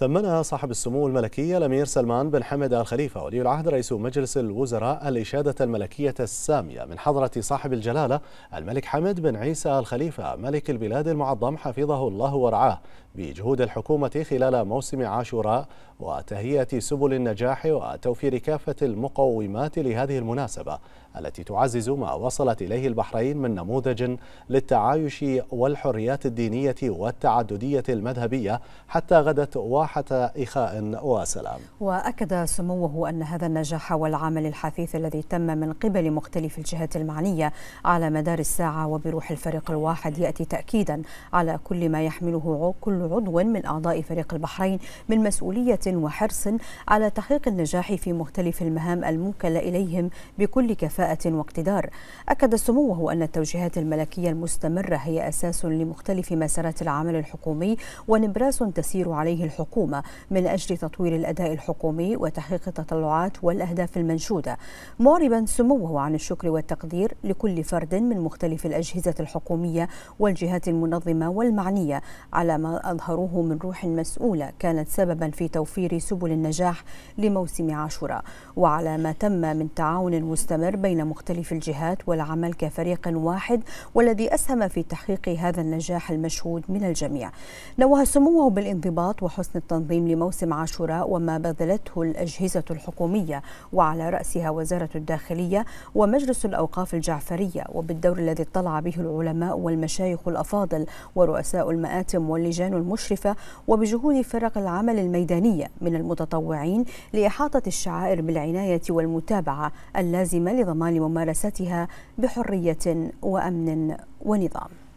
ثمنها صاحب السمو الملكي الأمير سلمان بن حمد آل خليفة ولي العهد رئيس مجلس الوزراء الإشادة الملكية السامية من حضرة صاحب الجلالة الملك حمد بن عيسى آل خليفة ملك البلاد المعظم حفظه الله ورعاه بجهود الحكومة خلال موسم عاشوراء وتهيئة سبل النجاح وتوفير كافة المقومات لهذه المناسبة التي تعزز ما وصلت إليه البحرين من نموذج للتعايش والحريات الدينية والتعددية المذهبية حتى غدت واحة إخاء وسلام وأكد سموه أن هذا النجاح والعمل الحثيث الذي تم من قبل مختلف الجهات المعنية على مدار الساعة وبروح الفريق الواحد يأتي تأكيدا على كل ما يحمله كل عضو من أعضاء فريق البحرين من مسؤولية وحرص على تحقيق النجاح في مختلف المهام الموكلة إليهم بكل كفاءة واقتدار أكد سموه أن التوجيهات الملكية المستمرة هي أساس لمختلف مسارات العمل الحكومي ونبراس تسير عليه الحكومة من أجل تطوير الأداء الحكومي وتحقيق التطلعات والأهداف المنشودة معربا سموه عن الشكر والتقدير لكل فرد من مختلف الأجهزة الحكومية والجهات المنظمة والمعنية على ما أظهروه من روح مسؤولة كانت سببا في توفير سبل النجاح لموسم عاشوراء وعلى ما تم من تعاون مستمر بين بين مختلف الجهات والعمل كفريق واحد والذي أسهم في تحقيق هذا النجاح المشهود من الجميع نوه سموه بالانضباط وحسن التنظيم لموسم عاشوراء وما بذلته الأجهزة الحكومية وعلى رأسها وزارة الداخلية ومجلس الأوقاف الجعفرية وبالدور الذي اطلع به العلماء والمشايخ الأفاضل ورؤساء المآتم واللجان المشرفة وبجهود فرق العمل الميدانية من المتطوعين لإحاطة الشعائر بالعناية والمتابعة اللازمة لضمان لضمان لممارستها بحرية وأمن ونظام